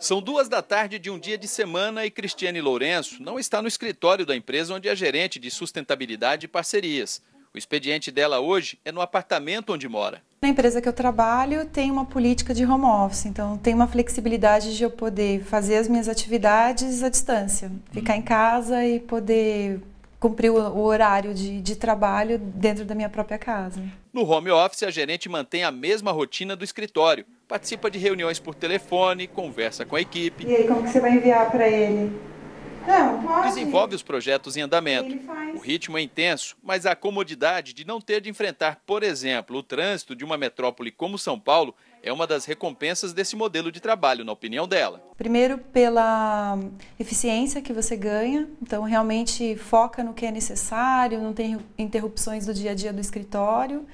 São duas da tarde de um dia de semana e Cristiane Lourenço não está no escritório da empresa onde é gerente de sustentabilidade e parcerias. O expediente dela hoje é no apartamento onde mora. Na empresa que eu trabalho tem uma política de home office, então tem uma flexibilidade de eu poder fazer as minhas atividades à distância, ficar em casa e poder cumprir o horário de, de trabalho dentro da minha própria casa. No home office, a gerente mantém a mesma rotina do escritório. Participa de reuniões por telefone, conversa com a equipe. E aí, como que você vai enviar para ele? Não, pode. Desenvolve os projetos em andamento. O ritmo é intenso, mas a comodidade de não ter de enfrentar, por exemplo, o trânsito de uma metrópole como São Paulo é uma das recompensas desse modelo de trabalho, na opinião dela. Primeiro, pela eficiência que você ganha, então realmente foca no que é necessário, não tem interrupções do dia a dia do escritório,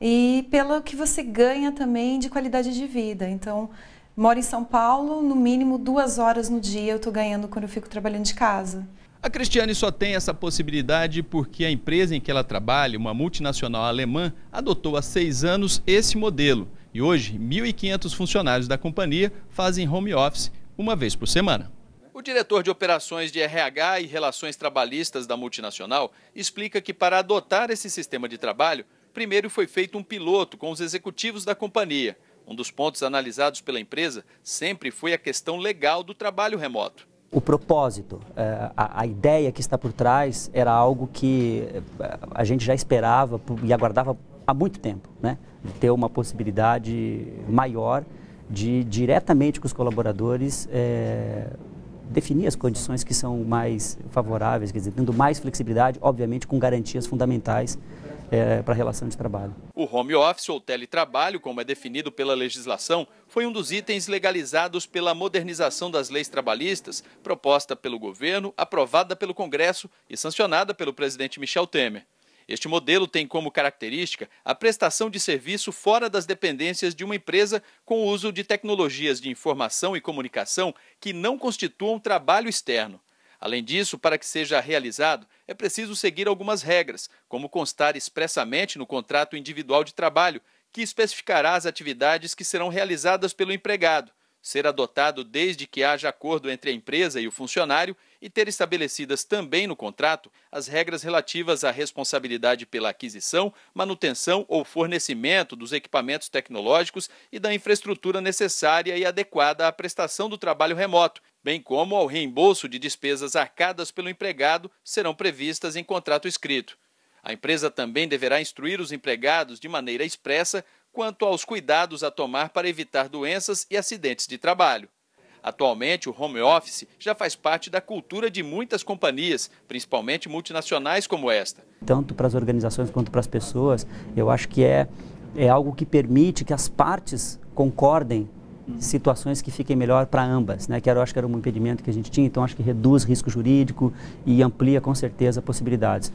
e pelo que você ganha também de qualidade de vida. Então, moro em São Paulo, no mínimo duas horas no dia eu estou ganhando quando eu fico trabalhando de casa. A Cristiane só tem essa possibilidade porque a empresa em que ela trabalha, uma multinacional alemã, adotou há seis anos esse modelo. E hoje, 1.500 funcionários da companhia fazem home office uma vez por semana. O diretor de operações de RH e relações trabalhistas da multinacional explica que para adotar esse sistema de trabalho, primeiro foi feito um piloto com os executivos da companhia. Um dos pontos analisados pela empresa sempre foi a questão legal do trabalho remoto. O propósito, é, a ideia que está por trás era algo que é, a gente já esperava e aguardava há muito tempo, né? ter uma possibilidade maior de diretamente com os colaboradores é, definir as condições que são mais favoráveis, quer dizer, tendo mais flexibilidade, obviamente com garantias fundamentais é, para a relação de trabalho. O home office ou teletrabalho, como é definido pela legislação, foi um dos itens legalizados pela modernização das leis trabalhistas, proposta pelo governo, aprovada pelo Congresso e sancionada pelo presidente Michel Temer. Este modelo tem como característica a prestação de serviço fora das dependências de uma empresa com o uso de tecnologias de informação e comunicação que não constituam trabalho externo. Além disso, para que seja realizado, é preciso seguir algumas regras, como constar expressamente no contrato individual de trabalho, que especificará as atividades que serão realizadas pelo empregado, ser adotado desde que haja acordo entre a empresa e o funcionário e ter estabelecidas também no contrato as regras relativas à responsabilidade pela aquisição, manutenção ou fornecimento dos equipamentos tecnológicos e da infraestrutura necessária e adequada à prestação do trabalho remoto, bem como ao reembolso de despesas arcadas pelo empregado, serão previstas em contrato escrito. A empresa também deverá instruir os empregados de maneira expressa quanto aos cuidados a tomar para evitar doenças e acidentes de trabalho. Atualmente, o home office já faz parte da cultura de muitas companhias, principalmente multinacionais como esta. Tanto para as organizações quanto para as pessoas, eu acho que é, é algo que permite que as partes concordem situações que fiquem melhor para ambas, né? Que era, acho que era um impedimento que a gente tinha, então acho que reduz risco jurídico e amplia com certeza possibilidades.